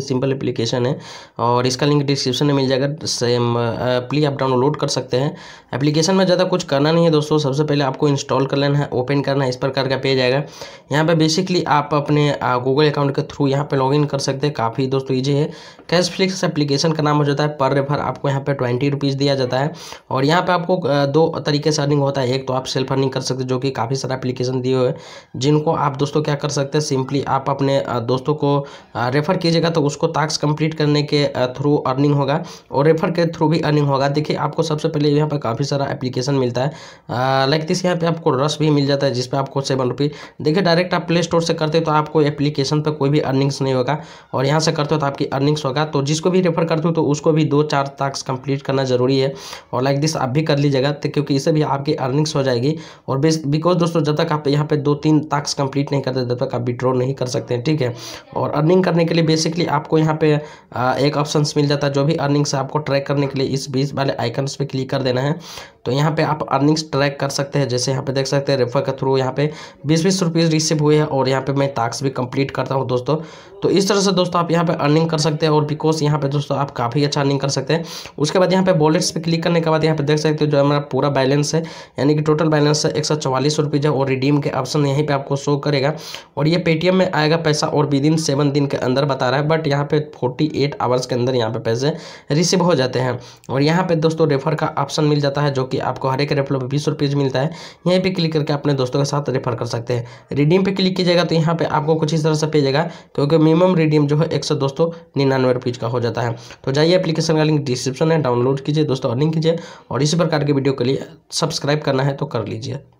simple application है और इसका लिंक डिस्क्रिप्शन में मिल जाएगा सेम प्ली आप डाउनलोड कर सकते हैं एप्लीकेशन में ज़्यादा कुछ करना नहीं है दोस्तों सबसे पहले आपको इंस्टॉल कर लेना है ओपन करना है इस प्रकार का पेज आएगा यहाँ पर बेसिकली आप अपने गूगल अकाउंट के थ्रू यहाँ पर लॉगिन कर सकते हैं काफ़ी दोस्तों ईजी है कैश फ्लिक्स एप्लीकेशन का नाम हो जाता है पर रेफर आपको यहाँ पर ट्वेंटी दिया जाता है और यहाँ पर आपको दो तरीके से अर्निंग होता है एक तो आप सेल्फ अर्निंग कर सकते जो कि काफ़ी सारा एप्लीकेशन दिए हुए जिनको आप दोस्तों क्या कर सकते हैं सिंपली आप अपने दोस्तों को रेफर कीजिएगा तो उसको टास्क कंप्लीट करने के थ्रू अर्निंग होगा और रेफर के थ्रू भी अर्निंग होगा देखिए आपको सबसे पहले यहाँ पर काफ़ी सारा एप्लीकेशन मिलता है लाइक दिस यहाँ पे आपको रस भी मिल जाता है जिसपे आपको सेवन देखिए डायरेक्ट आप प्ले स्टोर से करते हो तो आपको एप्लीकेशन पर कोई भी अर्निंग्स नहीं होगा और यहाँ से करते हो तो आपकी अर्निंग्स होगा तो जिसको भी रेफर करते हो तो उसको भी दो चार टास्क कंप्लीट करना ज़रूरी है और लाइक दिस आप भी कर लीजिएगा तो क्योंकि इससे भी आपकी अर्निंग्स हो जाएगी और बिकॉज दोस्तों जब तक आप यहाँ पे दो तीन टास्क कंप्लीट नहीं करते तब तक आप विड्रॉ नहीं कर सकते हैं ठीक है और अर्निंग करने के लिए बेसिकली आप आपको यहाँ पे एक ऑप्शन मिल जाता है जो भी अर्निंग्स आपको ट्रैक करने के लिए इस बीच वाले आइकन्स पे क्लिक कर देना है तो यहाँ पे आप अर्निंग्स ट्रैक कर सकते हैं जैसे यहाँ पे देख सकते हैं रेफर के थ्रू यहाँ पे बीस बीस रुपीज़ रिसीव हुए हैं और यहाँ पे मैं टास्क भी कंप्लीट करता हूँ दोस्तों तो इस तरह से दोस्तों आप यहाँ पे अर्निंग कर सकते हैं और बिकॉज यहाँ पे दोस्तों आप काफ़ी अच्छा अर्निंग कर सकते हैं उसके बाद यहाँ पे वॉलेट्स पर क्लिक करने के बाद यहाँ पे देख सकते हो जो हमारा पूरा बैलेंस है यानी कि टोटल बैलेंस है एक सौ चवालीस रुपीज़ है और रिडीम के ऑप्शन यहीं पर आपको शो करेगा और ये पेटीएम में आएगा पैसा और विद इन सेवन दिन के अंदर बता रहा है बट बट यहाँ पे 48 आवर्स के अंदर यहाँ पे पैसे रिसीव हो जाते हैं और यहाँ पे दोस्तों रेफर का ऑप्शन मिल जाता है जो कि आपको हर एक रेफर पर बीस रुपीज़ मिलता है यहीं पे क्लिक करके अपने दोस्तों के साथ रेफर कर सकते हैं रिडीम पे क्लिक कीजिएगा तो यहाँ पे आपको कुछ इस तरह से पेजेगा क्योंकि मिनिमम रिडीम जो है एक सौ दोस्तों निन्यानवे रुपीज़ का हो जाता है तो जाइए एप्लीकेशन का लिंक डिस्क्रिप्शन है डाउनलोड कीजिए दोस्तों अर्निंग कीजिए और इसी प्रकार के वीडियो के लिए सब्सक्राइब करना है तो कर लीजिए